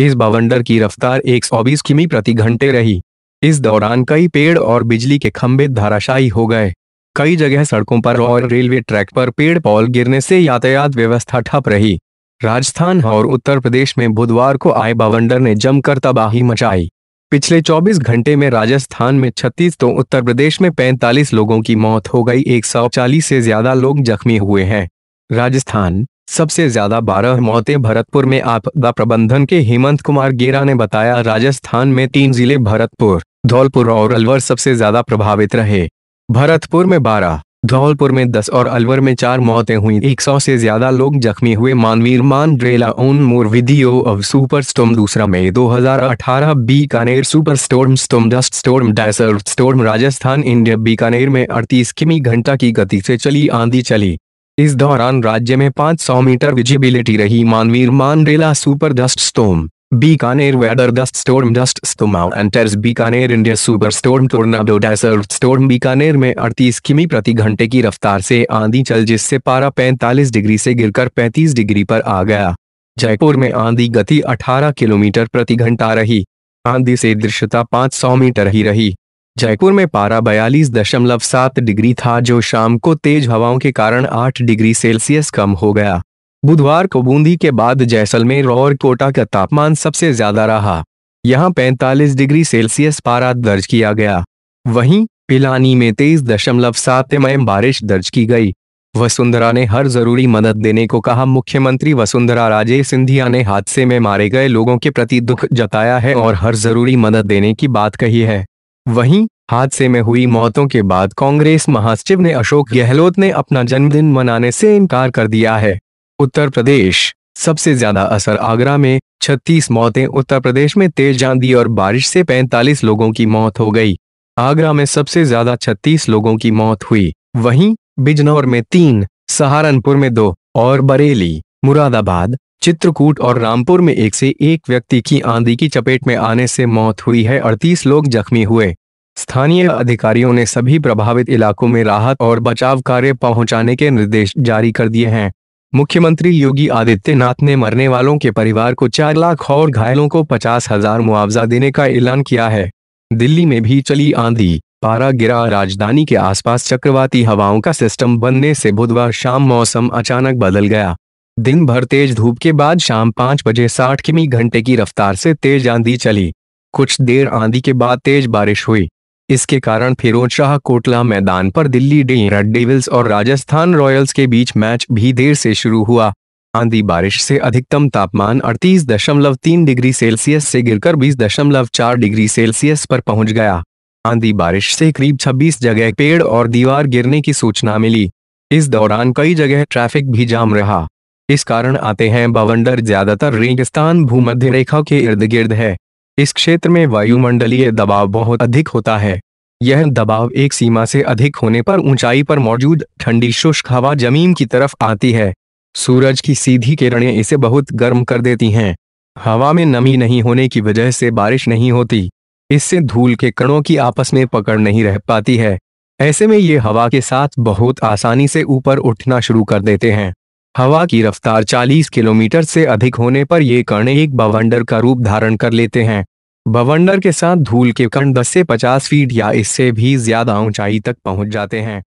इस बवंडर की रफ्तार 120 किमी प्रति घंटे रही इस दौरान कई पेड़ और बिजली के खंभे धाराशायी हो गए कई जगह सड़कों पर और रेलवे ट्रैक पर पेड़ पौल गिरने से यातायात व्यवस्था ठप रही राजस्थान और उत्तर प्रदेश में बुधवार को आए बवंडर ने जमकर तबाही मचाई पिछले 24 घंटे में राजस्थान में 36 तो उत्तर प्रदेश में 45 लोगों की मौत हो गई 140 से ज्यादा लोग जख्मी हुए हैं राजस्थान सबसे ज्यादा बारह मौतें भरतपुर में आपदा प्रबंधन के हेमंत कुमार गेरा ने बताया राजस्थान में तीन जिले भरतपुर धौलपुर और अलवर सबसे ज्यादा प्रभावित रहे भरतपुर में बारह धौलपुर में दस और अलवर में चार मौतें हुई एक सौ से ज्यादा लोग जख्मी हुए Manveer Maan Drela one more video of super storm दूसरा मई 2018 Bikaner super storm storm dust storm desert storm Rajasthan India Bikaner में अड़तीस किमी घंटा की गति से चली आंधी चली इस दौरान राज्य में 500 मीटर विजिबिलिटी रही Manveer Manrela super dust storm Bikaner weather dust storm dust storm enters Bikaner India super storm tornado desert storm Bikaner में 38 किमी प्रति घंटे की रफ्तार से आंधी चल जिससे पारा 45 डिग्री से गिरकर 35 डिग्री पर आ गया जयपुर में आंधी गति 18 किलोमीटर प्रति घंटा रही आंधी से दृश्यता 500 मीटर ही रही जयपुर में पारा बयालीस दशमलव सात डिग्री था जो शाम को तेज हवाओं के कारण आठ डिग्री सेल्सियस कम हो गया बुधवार को बूंदी के बाद जैसलमेर और कोटा का तापमान सबसे ज्यादा रहा यहां 45 डिग्री सेल्सियस पारा दर्ज किया गया वहीं पिलानी में तेईस दशमलव सात एम बारिश दर्ज की गई वसुंधरा ने हर जरूरी मदद देने को कहा मुख्यमंत्री वसुंधरा राजे सिंधिया ने हादसे में मारे गए लोगों के प्रति दुख जताया है और हर जरूरी मदद देने की बात कही है वहीं हादसे में हुई मौतों के बाद कांग्रेस महासचिव ने अशोक गहलोत ने अपना जन्मदिन मनाने से इनकार कर दिया है उत्तर प्रदेश सबसे ज्यादा असर आगरा में 36 मौतें उत्तर प्रदेश में तेज आंधी और बारिश से 45 लोगों की मौत हो गई आगरा में सबसे ज्यादा 36 लोगों की मौत हुई वहीं बिजनौर में तीन सहारनपुर में दो और बरेली मुरादाबाद चित्रकूट और रामपुर में एक से एक व्यक्ति की आंधी की चपेट में आने से मौत हुई है अड़तीस लोग जख्मी हुए स्थानीय अधिकारियों ने सभी प्रभावित इलाकों में राहत और बचाव कार्य पहुंचाने के निर्देश जारी कर दिए हैं मुख्यमंत्री योगी आदित्यनाथ ने मरने वालों के परिवार को चार लाख और घायलों को पचास हजार मुआवजा देने का ऐलान किया है दिल्ली में भी चली आंधी पारा गिरा राजधानी के आसपास चक्रवाती हवाओं का सिस्टम बनने से बुधवार शाम मौसम अचानक बदल गया दिन भर तेज धूप के बाद शाम पांच बजे साठ किमी घंटे की रफ्तार से तेज आंधी चली कुछ देर आंधी के बाद तेज बारिश हुई इसके कारण फिरोज शाह कोटला मैदान पर दिल्ली डी रेड डेविल्स और राजस्थान रॉयल्स के बीच मैच भी देर से शुरू हुआ आंधी बारिश से अधिकतम तापमान 38.3 डिग्री सेल्सियस से गिरकर 20.4 डिग्री सेल्सियस पर पहुंच गया आंधी बारिश से करीब 26 जगह पेड़ और दीवार गिरने की सूचना मिली इस दौरान कई जगह ट्रैफिक भी जाम रहा इस कारण आते हैं बवंडर ज्यादातर रेगिस्तान भूमध्य रेखा के इर्द गिर्द है इस क्षेत्र में वायुमंडलीय दबाव बहुत अधिक होता है यह दबाव एक सीमा से अधिक होने पर ऊंचाई पर मौजूद ठंडी शुष्क हवा जमीन की तरफ आती है सूरज की सीधी किरणें इसे बहुत गर्म कर देती हैं हवा में नमी नहीं होने की वजह से बारिश नहीं होती इससे धूल के कणों की आपस में पकड़ नहीं रह पाती है ऐसे में ये हवा के साथ बहुत आसानी से ऊपर उठना शुरू कर देते हैं हवा की रफ्तार 40 किलोमीटर से अधिक होने पर ये कण एक बवंडर का रूप धारण कर लेते हैं बवंडर के साथ धूल के कण 10 से 50 फीट या इससे भी ज्यादा ऊंचाई तक पहुंच जाते हैं